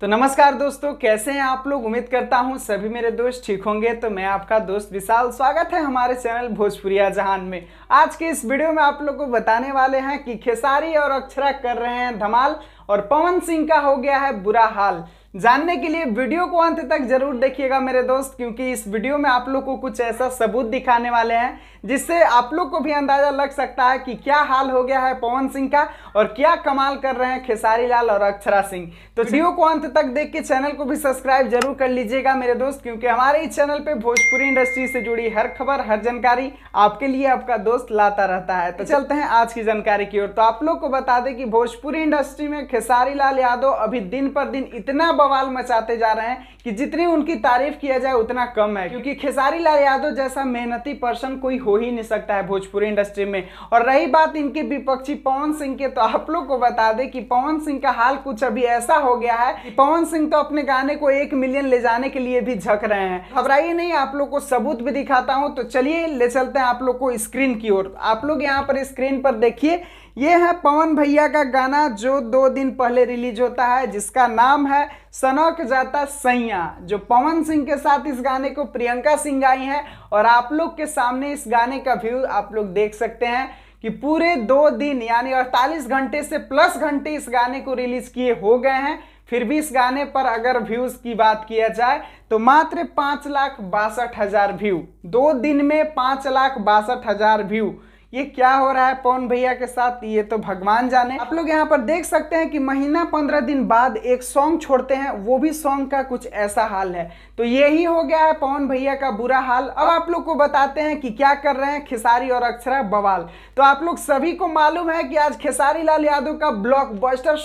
तो नमस्कार दोस्तों कैसे हैं आप लोग उम्मीद करता हूं सभी मेरे दोस्त ठीक होंगे तो मैं आपका दोस्त विशाल स्वागत है हमारे चैनल भोजपुरिया जहान में आज के इस वीडियो में आप लोग को बताने वाले हैं कि खेसारी और अक्षरा कर रहे हैं धमाल और पवन सिंह का हो गया है बुरा हाल जानने के लिए वीडियो को अंत तक जरूर देखिएगा मेरे दोस्त क्योंकि इस वीडियो में आप लोग को कुछ ऐसा सबूत दिखाने वाले हैं जिससे आप लोग को भी अंदाजा लग सकता है कि क्या हाल हो गया है पवन सिंह का और क्या कमाल कर रहे हैं खेसारी लाल और अक्षरा सिंह तो वीडियो को अंत तक देख के चैनल को भी सब्सक्राइब जरूर कर लीजिएगा मेरे दोस्त क्योंकि हमारे इस चैनल पर भोजपुरी इंडस्ट्री से जुड़ी हर खबर हर जानकारी आपके लिए आपका दोस्त लाता रहता है तो चलते हैं आज की जानकारी की ओर तो आप लोग को बता दें कि भोजपुरी इंडस्ट्री में खेसारी लाल यादव अभी दिन पर दिन इतना बवाल मचाते जा रहे हैं कि जितनी उनकी तारीफ किया जाए उतना कम है क्योंकि खेसारी लाल यादव जैसा मेहनती पर्सन कोई हो ही नहीं सकता है भोजपुरी इंडस्ट्री में और रही बात इनके विपक्षी पवन सिंह के तो आप लोग को बता दे कि पवन सिंह का हाल कुछ अभी ऐसा हो गया है कि पवन सिंह तो अपने गाने को एक मिलियन ले जाने के लिए भी झक रहे हैं घबराइए नहीं आप लोग को सबूत भी दिखाता हूँ तो चलिए ले चलते हैं आप लोग को स्क्रीन की ओर आप लोग यहाँ पर स्क्रीन पर देखिए ये है पवन भैया का गाना जो दो दिन पहले रिलीज होता है जिसका नाम है सनक जाता सैया जो पवन सिंह के साथ इस गाने को प्रियंका सिंह गाई हैं और आप लोग के सामने इस गाने का व्यू आप लोग देख सकते हैं कि पूरे दो दिन यानी अड़तालीस घंटे से प्लस घंटे इस गाने को रिलीज किए हो गए हैं फिर भी इस गाने पर अगर व्यूज की बात किया जाए तो मात्र पांच लाख बासठ हजार व्यू दो दिन में पांच लाख बासठ हजार व्यू ये क्या हो रहा है पवन भैया के साथ ये तो भगवान जाने आप लोग यहाँ पर देख सकते हैं कि महीना पंद्रह दिन बाद एक सॉन्ग छोड़ते हैं वो भी सॉन्ग का कुछ ऐसा हाल है तो यही हो गया है पवन भैया का बुरा हाल अब आप लोग को बताते हैं कि क्या कर रहे हैं खेसारी और अक्षरा बवाल तो आप लोग सभी को मालूम है कि आज खेसारी लाल यादव का ब्लॉक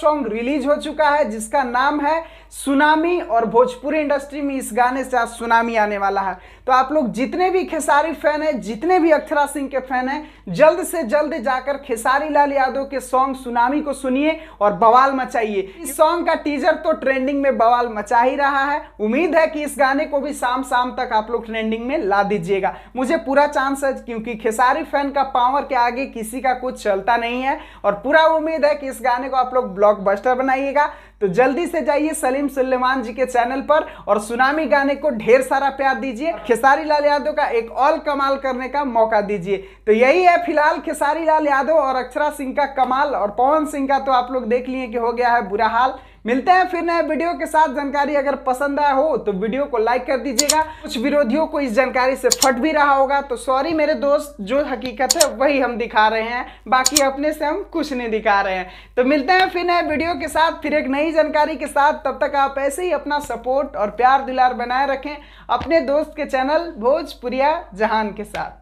सॉन्ग रिलीज हो चुका है जिसका नाम है सुनामी और भोजपुरी इंडस्ट्री में इस गाने से आज सुनामी आने वाला है तो आप लोग जितने भी खेसारी फैन है जितने भी अक्षरा सिंह के फैन है जल्द से जल्द जाकर खेसारी लाल यादव के सॉन्ग सुनामी को सुनिए और बवाल मचाइए इस सॉन्ग का टीजर तो ट्रेंडिंग में बवाल मचा ही रहा है उम्मीद है कि इस गाने को भी शाम शाम तक आप लोग ट्रेंडिंग में ला दीजिएगा मुझे पूरा चांस है क्योंकि खेसारी फैन का पावर के आगे किसी का कुछ चलता नहीं है और पूरा उम्मीद है कि इस गाने को आप लोग बस्टर बनाइएगा तो जल्दी से जाइए सलीम सुलेमान जी के चैनल पर और सुनामी गाने को ढेर सारा प्यार दीजिए खेसारी लाल यादव का एक ऑल कमाल करने का मौका दीजिए तो यही है फिलहाल खेसारी लाल यादव और अक्षरा सिंह का कमाल और पवन सिंह का तो आप लोग देख लिए कि हो गया है बुरा हाल मिलते हैं फिर नए वीडियो के साथ जानकारी अगर पसंद आया हो तो वीडियो को लाइक कर दीजिएगा कुछ विरोधियों को इस जानकारी से फट भी रहा होगा तो सॉरी मेरे दोस्त जो हकीकत है वही हम दिखा रहे हैं बाकी अपने से हम कुछ नहीं दिखा रहे हैं तो मिलते हैं फिर नए वीडियो के साथ फिर एक नई जानकारी के साथ तब तक आप ऐसे ही अपना सपोर्ट और प्यार दुलार बनाए रखें अपने दोस्त के चैनल भोजपुरिया जहान के साथ